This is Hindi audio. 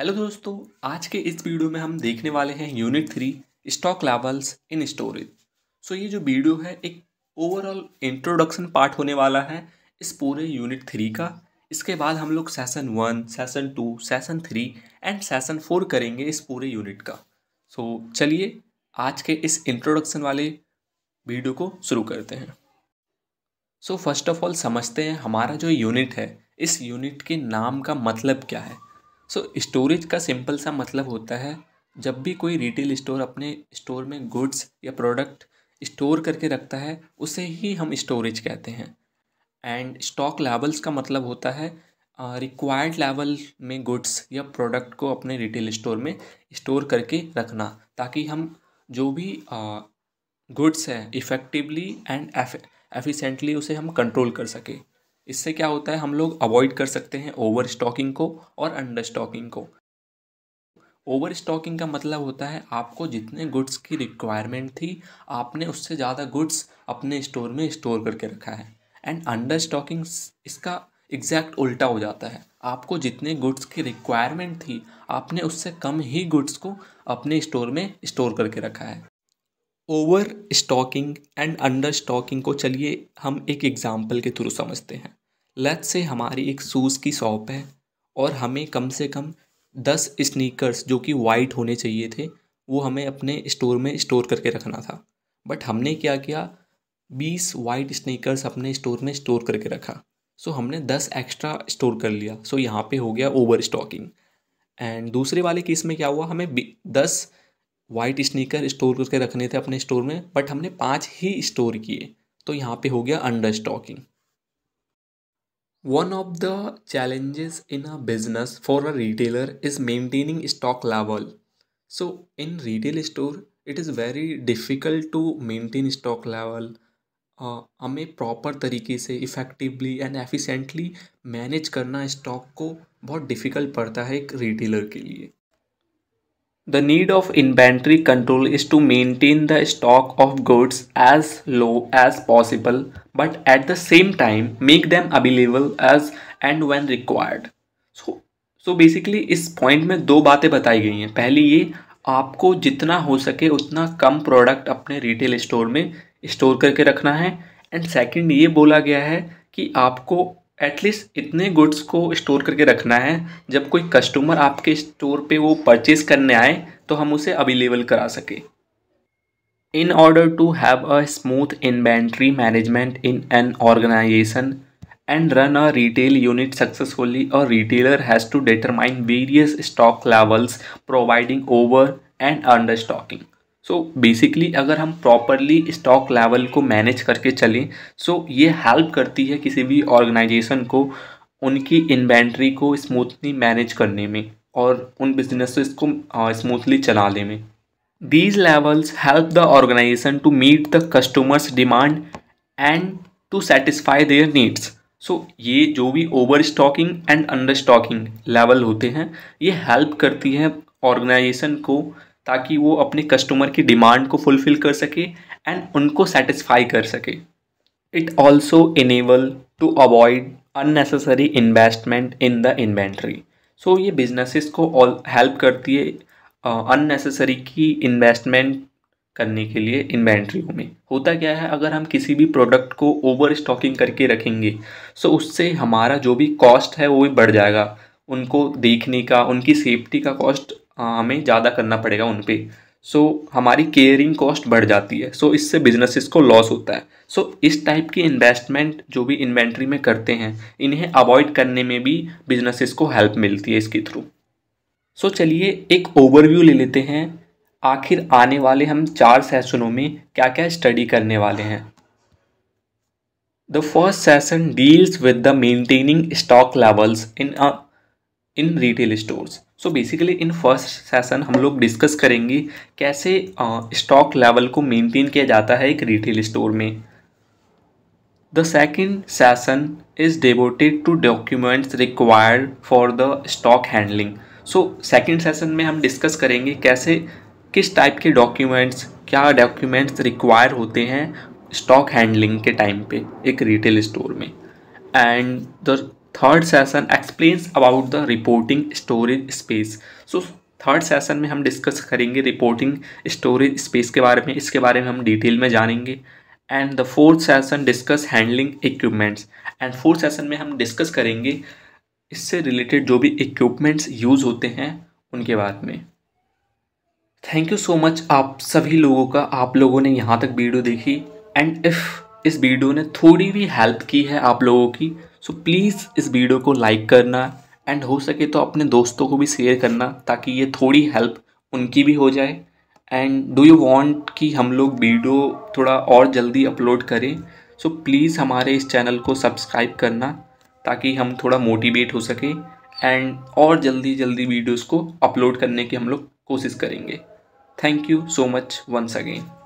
हेलो दोस्तों आज के इस वीडियो में हम देखने वाले हैं unit three stock levels in storage so ये जो वीडियो है एक ओवरऑल इंट्रोडक्शन पार्ट होने वाला है इस पूरे यूनिट थ्री का इसके बाद हम लोग session one session two session three and session four करेंगे इस पूरे यूनिट का सो so, चलिए आज के इस इंट्रोडक्शन वाले वीडियो को शुरू करते हैं सो फर्स्ट ऑफ ऑल समझते हैं हमारा जो यूनिट है इस यूनिट के नाम का मतलब क्या है सो so, स्टोरेज का सिंपल सा मतलब होता है जब भी कोई रिटेल स्टोर अपने स्टोर में गुड्स या प्रोडक्ट स्टोर करके रखता है उसे ही हम स्टोरेज कहते हैं एंड स्टॉक लेवल्स का मतलब होता है रिक्वायर्ड लेवल में गुड्स या प्रोडक्ट को अपने रिटेल स्टोर में स्टोर करके रखना ताकि हम जो भी गुड्स हैं इफ़ेक्टिवली एंड एफिशेंटली उसे हम कंट्रोल कर सकें इससे क्या होता है हम लोग अवॉइड कर सकते हैं ओवर स्टॉकिंग को और अंडर स्टॉकिंग को ओवर स्टॉकिंग का मतलब होता है आपको जितने गुड्स की रिक्वायरमेंट थी आपने उससे ज़्यादा गुड्स अपने स्टोर में स्टोर करके रखा है एंड अंडर स्टॉकिंग इसका एग्जैक्ट उल्टा हो जाता है आपको जितने गुड्स की रिक्वायरमेंट थी आपने उससे कम ही गुड्स को अपने स्टोर में स्टोर करके रखा है over stocking and under stocking को चलिए हम एक एग्ज़ाम्पल के थ्रू समझते हैं लेट्स से हमारी एक शूज़ की शॉप है और हमें कम से कम दस स्नीकर्स जो कि वाइट होने चाहिए थे वो हमें अपने स्टोर में स्टोर करके रखना था बट हमने क्या किया बीस वाइट स्नीकर्स अपने स्टोर में स्टोर करके रखा सो so, हमने दस एक्स्ट्रा स्टोर कर लिया सो so, यहाँ पे हो गया ओवर स्टॉकिंग एंड दूसरे वाले केस में क्या हुआ हमें दस वाइट स्नीकर स्टोर करके रखने थे अपने स्टोर में बट हमने पाँच ही स्टोर किए तो यहाँ पे हो गया under stocking One of the challenges in a business for a retailer is maintaining stock level. So in retail store, it is very difficult to maintain stock level. Uh, हमें प्रॉपर तरीके से इफ़ेक्टिवली एंड एफिशेंटली मैनेज करना स्टॉक को बहुत डिफ़िकल्ट पड़ता है एक रिटेलर के लिए The need of inventory control is to maintain the stock of goods as low as possible but at the same time make them available as and when required. So, so basically इस पॉइंट में दो बातें बताई गई हैं पहली ये आपको जितना हो सके उतना कम प्रोडक्ट अपने रिटेल स्टोर में स्टोर करके रखना है एंड सेकंड ये बोला गया है कि आपको एटलीस्ट इतने गुड्स को स्टोर करके रखना है जब कोई कस्टमर आपके स्टोर पे वो परचेज करने आए तो हम उसे अवेलेबल करा सके in order to have a smooth inventory management in an organization and run a retail unit successfully और retailer has to determine various stock levels providing over and under stocking so so basically अगर हम प्रॉपरली स्टॉक लेवल को मैनेज करके चलें सो so ये हेल्प करती है किसी भी ऑर्गेनाइजेशन को उनकी इन्वेंट्री को स्मूथली मैनेज करने में और उन बिजनेसेस को स्मूथली चलाने में these levels help the organization to meet the customers demand and to satisfy their needs so ये जो भी over stocking and under stocking level होते हैं ये हेल्प करती है ऑर्गेनाइजेशन को ताकि वो अपने कस्टमर की डिमांड को फुलफिल कर सके एंड उनको सेटिस्फाई कर सके it also enable to avoid unnecessary investment in the inventory so ये बिजनेसिस को ऑल हेल्प करती है अननेसेसरी uh, की इन्वेस्टमेंट करने के लिए इन्वेंट्रियों में होता क्या है अगर हम किसी भी प्रोडक्ट को ओवर स्टॉकिंग करके रखेंगे सो so उससे हमारा जो भी कॉस्ट है वो भी बढ़ जाएगा उनको देखने का उनकी सेफ्टी का कॉस्ट हमें ज़्यादा करना पड़ेगा उन पर सो so, हमारी केयरिंग कॉस्ट बढ़ जाती है सो so, इससे बिजनेसिस को लॉस होता है सो so, इस टाइप की इन्वेस्टमेंट जो भी इन्वेंट्री में करते हैं इन्हें अवॉइड करने में भी बिजनेसिस को हेल्प मिलती है इसके थ्रू सो so, चलिए एक ओवरव्यू ले लेते हैं आखिर आने वाले हम चार सेशनों में क्या क्या स्टडी करने वाले हैं the first session deals with the maintaining stock levels in in retail stores so basically in first session हम लोग डिस्कस करेंगे कैसे स्टॉक लेवल को मेंटेन किया जाता है एक रिटेल स्टोर में the second session is devoted to documents required for the stock handling so second session में हम डिस्कस करेंगे कैसे किस टाइप के डॉक्यूमेंट्स क्या डॉक्यूमेंट्स रिक्वायर होते हैं स्टॉक हैंडलिंग के टाइम पे एक रिटेल स्टोर में and the third session explains about the reporting storage space so third session में हम डिस्कस करेंगे रिपोर्टिंग स्टोरेज स्पेस के बारे में इसके बारे में हम डिटेल में जानेंगे and the fourth session discuss handling equipments and fourth session में हम डिस्कस करेंगे इससे रिलेटेड जो भी इक्विपमेंट्स यूज़ होते हैं उनके बारे में थैंक यू सो मच आप सभी लोगों का आप लोगों ने यहाँ तक वीडियो देखी एंड इफ़ इस वीडियो ने थोड़ी भी हेल्प की है आप लोगों की सो प्लीज़ इस वीडियो को लाइक करना एंड हो सके तो अपने दोस्तों को भी शेयर करना ताकि ये थोड़ी हेल्प उनकी भी हो जाए एंड डू यू वांट कि हम लोग वीडियो थोड़ा और जल्दी अपलोड करें सो so, प्लीज़ हमारे इस चैनल को सब्सक्राइब करना ताकि हम थोड़ा मोटिवेट हो सकें एंड और जल्दी जल्दी वीडियोस को अपलोड करने की हम लोग कोशिश करेंगे thank you so much once again